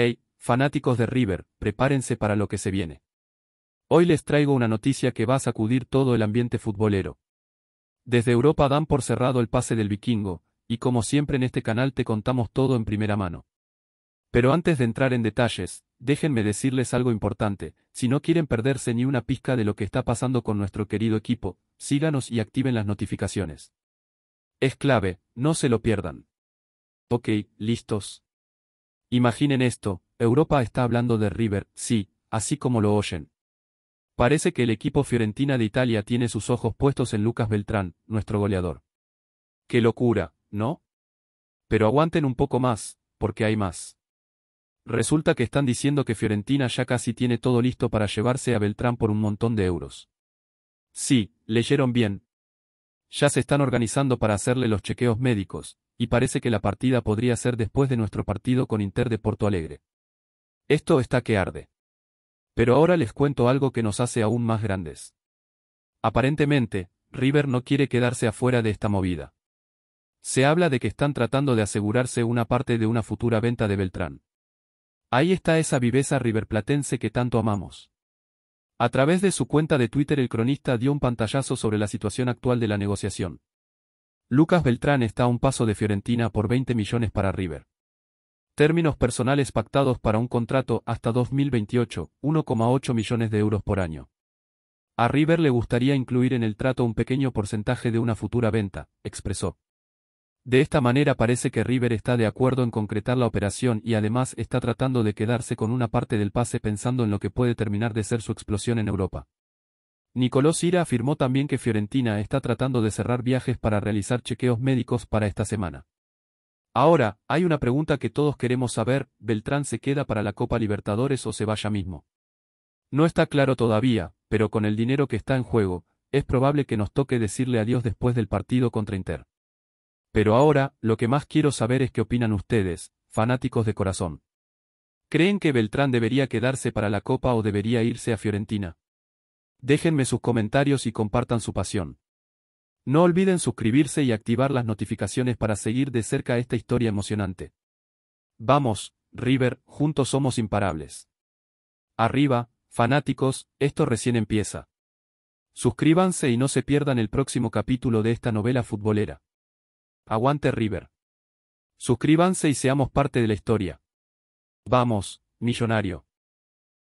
Hey, fanáticos de River, prepárense para lo que se viene. Hoy les traigo una noticia que va a sacudir todo el ambiente futbolero. Desde Europa dan por cerrado el pase del vikingo, y como siempre en este canal te contamos todo en primera mano. Pero antes de entrar en detalles, déjenme decirles algo importante, si no quieren perderse ni una pizca de lo que está pasando con nuestro querido equipo, síganos y activen las notificaciones. Es clave, no se lo pierdan. Ok, listos. Imaginen esto, Europa está hablando de River, sí, así como lo oyen. Parece que el equipo Fiorentina de Italia tiene sus ojos puestos en Lucas Beltrán, nuestro goleador. Qué locura, ¿no? Pero aguanten un poco más, porque hay más. Resulta que están diciendo que Fiorentina ya casi tiene todo listo para llevarse a Beltrán por un montón de euros. Sí, leyeron bien. Ya se están organizando para hacerle los chequeos médicos, y parece que la partida podría ser después de nuestro partido con Inter de Porto Alegre. Esto está que arde. Pero ahora les cuento algo que nos hace aún más grandes. Aparentemente, River no quiere quedarse afuera de esta movida. Se habla de que están tratando de asegurarse una parte de una futura venta de Beltrán. Ahí está esa viveza riverplatense que tanto amamos. A través de su cuenta de Twitter el cronista dio un pantallazo sobre la situación actual de la negociación. Lucas Beltrán está a un paso de Fiorentina por 20 millones para River. Términos personales pactados para un contrato hasta 2028, 1,8 millones de euros por año. A River le gustaría incluir en el trato un pequeño porcentaje de una futura venta, expresó. De esta manera parece que River está de acuerdo en concretar la operación y además está tratando de quedarse con una parte del pase pensando en lo que puede terminar de ser su explosión en Europa. Nicolás Sira afirmó también que Fiorentina está tratando de cerrar viajes para realizar chequeos médicos para esta semana. Ahora, hay una pregunta que todos queremos saber, ¿Beltrán se queda para la Copa Libertadores o se vaya mismo? No está claro todavía, pero con el dinero que está en juego, es probable que nos toque decirle adiós después del partido contra Inter. Pero ahora, lo que más quiero saber es qué opinan ustedes, fanáticos de corazón. ¿Creen que Beltrán debería quedarse para la Copa o debería irse a Fiorentina? Déjenme sus comentarios y compartan su pasión. No olviden suscribirse y activar las notificaciones para seguir de cerca esta historia emocionante. Vamos, River, juntos somos imparables. Arriba, fanáticos, esto recién empieza. Suscríbanse y no se pierdan el próximo capítulo de esta novela futbolera. Aguante River. Suscríbanse y seamos parte de la historia. Vamos, millonario.